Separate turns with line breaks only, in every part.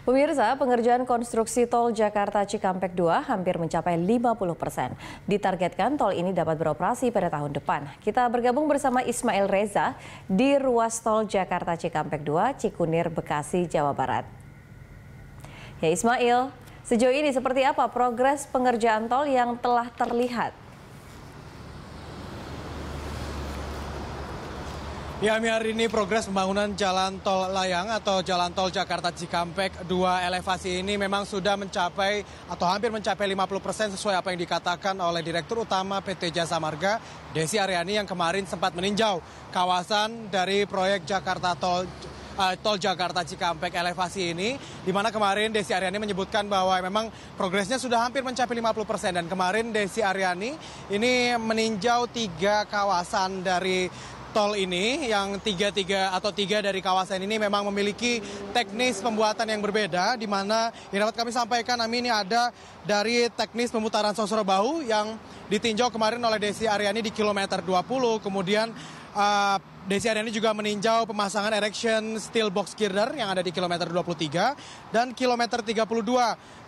Pemirsa, pengerjaan konstruksi tol Jakarta Cikampek 2 hampir mencapai 50 persen. Ditargetkan tol ini dapat beroperasi pada tahun depan. Kita bergabung bersama Ismail Reza di ruas tol Jakarta Cikampek 2, Cikunir, Bekasi, Jawa Barat. Ya Ismail, sejauh ini seperti apa progres pengerjaan tol yang telah terlihat?
Ya, hari ini progres pembangunan jalan tol layang atau jalan tol Jakarta Cikampek 2 elevasi ini memang sudah mencapai atau hampir mencapai 50 persen sesuai apa yang dikatakan oleh Direktur Utama PT Jasa Marga Desi Aryani yang kemarin sempat meninjau kawasan dari proyek Jakarta Tol eh, tol Jakarta Cikampek elevasi ini di mana kemarin Desi Aryani menyebutkan bahwa memang progresnya sudah hampir mencapai 50% persen dan kemarin Desi Aryani ini meninjau tiga kawasan dari tol ini yang tiga-tiga atau tiga dari kawasan ini memang memiliki teknis pembuatan yang berbeda di mana yang dapat kami sampaikan kami ini ada dari teknis pemutaran bahu yang ditinjau kemarin oleh Desi Aryani di kilometer 20 kemudian uh, Desi Aryani juga meninjau pemasangan erection steel box girder yang ada di kilometer 23 dan kilometer 32.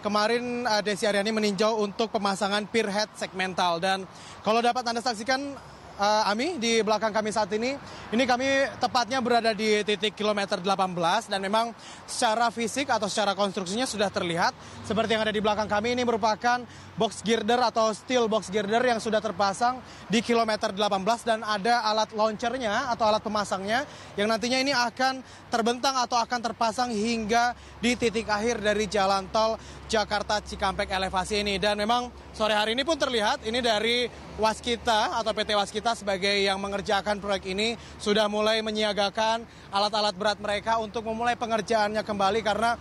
Kemarin uh, Desi Aryani meninjau untuk pemasangan pier head segmental dan kalau dapat Anda saksikan uh, Ami di belakang kami saat ini. Ini kami tepatnya berada di titik kilometer 18 dan memang secara fisik atau secara konstruksinya sudah terlihat seperti yang ada di belakang kami ini merupakan box girder atau steel box girder yang sudah terpasang di kilometer 18 dan ada alat launchernya atau alat pemasangnya yang nantinya ini akan terbentang atau akan terpasang hingga di titik akhir dari jalan tol Jakarta Cikampek elevasi ini. Dan memang sore hari ini pun terlihat ini dari Waskita atau PT Waskita sebagai yang mengerjakan proyek ini sudah mulai menyiagakan alat-alat berat mereka untuk memulai pengerjaannya kembali karena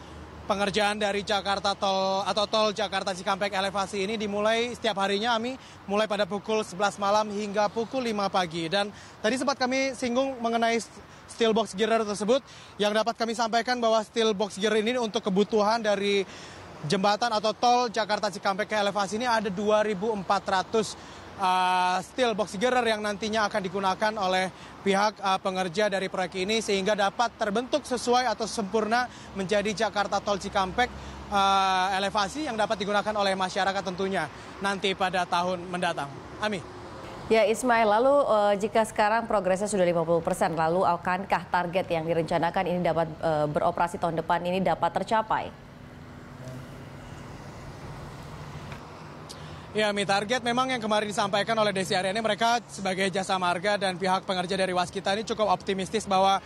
pengerjaan dari Jakarta Tol atau Tol Jakarta Cikampek elevasi ini dimulai setiap harinya Ami mulai pada pukul 11 malam hingga pukul 5 pagi dan tadi sempat kami singgung mengenai steel box girder tersebut yang dapat kami sampaikan bahwa steel box girder ini untuk kebutuhan dari jembatan atau tol Jakarta Cikampek ke elevasi ini ada 2.400 uh, eh, steel box girder yang nantinya akan digunakan oleh pihak uh, pengerja dari proyek ini sehingga dapat terbentuk sesuai atau sempurna menjadi Jakarta Tol Cikampek uh, elevasi yang dapat digunakan oleh masyarakat tentunya nanti pada tahun mendatang. Ami.
Ya Ismail, lalu uh, jika sekarang progresnya sudah 50 persen, lalu akankah target yang direncanakan ini dapat uh, beroperasi tahun depan ini dapat tercapai?
Ya, Mi Target memang yang kemarin disampaikan oleh Desi Ariani, mereka sebagai jasa marga dan pihak pengerja dari Waskita ini cukup optimistis bahwa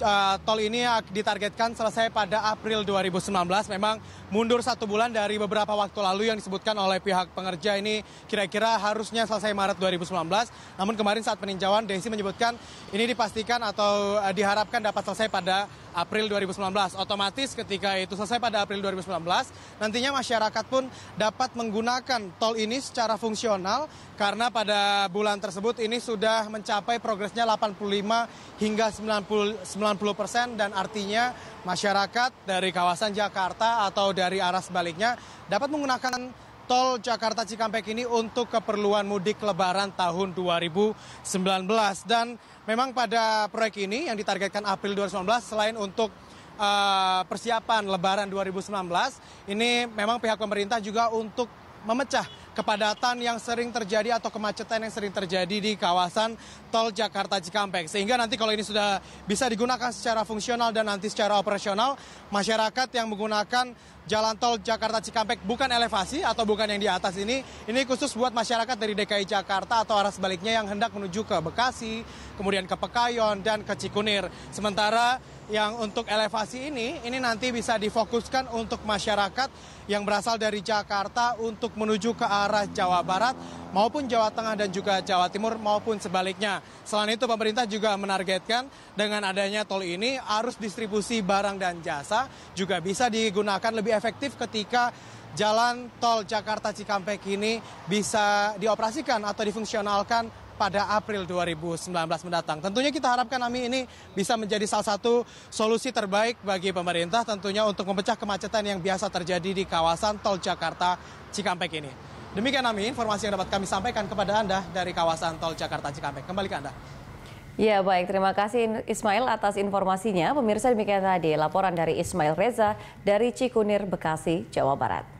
uh, tol ini ditargetkan selesai pada April 2019. Memang mundur satu bulan dari beberapa waktu lalu yang disebutkan oleh pihak pengerja ini kira-kira harusnya selesai Maret 2019. Namun kemarin saat peninjauan Desi menyebutkan ini dipastikan atau uh, diharapkan dapat selesai pada April 2019. Otomatis ketika itu selesai pada April 2019, nantinya masyarakat pun dapat menggunakan tol ini secara fungsional karena pada bulan tersebut ini sudah mencapai progresnya 85 hingga 90, 90 persen dan artinya masyarakat dari kawasan Jakarta atau dari arah sebaliknya dapat menggunakan tol Jakarta Cikampek ini untuk keperluan mudik lebaran tahun 2019. Dan memang pada proyek ini yang ditargetkan April 2019 selain untuk uh, persiapan lebaran 2019, ini memang pihak pemerintah juga untuk memecah kepadatan yang sering terjadi atau kemacetan yang sering terjadi di kawasan tol Jakarta Cikampek. Sehingga nanti kalau ini sudah bisa digunakan secara fungsional dan nanti secara operasional, masyarakat yang menggunakan jalan tol Jakarta Cikampek bukan elevasi atau bukan yang di atas ini, ini khusus buat masyarakat dari DKI Jakarta atau arah sebaliknya yang hendak menuju ke Bekasi, kemudian ke Pekayon dan ke Cikunir. Sementara yang untuk elevasi ini, ini nanti bisa difokuskan untuk masyarakat yang berasal dari Jakarta untuk menuju ke arah arah Jawa Barat maupun Jawa Tengah dan juga Jawa Timur maupun sebaliknya. Selain itu pemerintah juga menargetkan dengan adanya tol ini arus distribusi barang dan jasa juga bisa digunakan lebih efektif ketika jalan tol Jakarta Cikampek ini bisa dioperasikan atau difungsionalkan pada April 2019 mendatang. Tentunya kita harapkan kami ini bisa menjadi salah satu solusi terbaik bagi pemerintah tentunya untuk memecah kemacetan yang biasa terjadi di kawasan tol Jakarta Cikampek ini. Demikian kami informasi yang dapat kami sampaikan kepada Anda dari kawasan Tol Jakarta Cikampek. Kembali ke Anda.
Ya baik, terima kasih Ismail atas informasinya. Pemirsa demikian tadi laporan dari Ismail Reza dari Cikunir, Bekasi, Jawa Barat.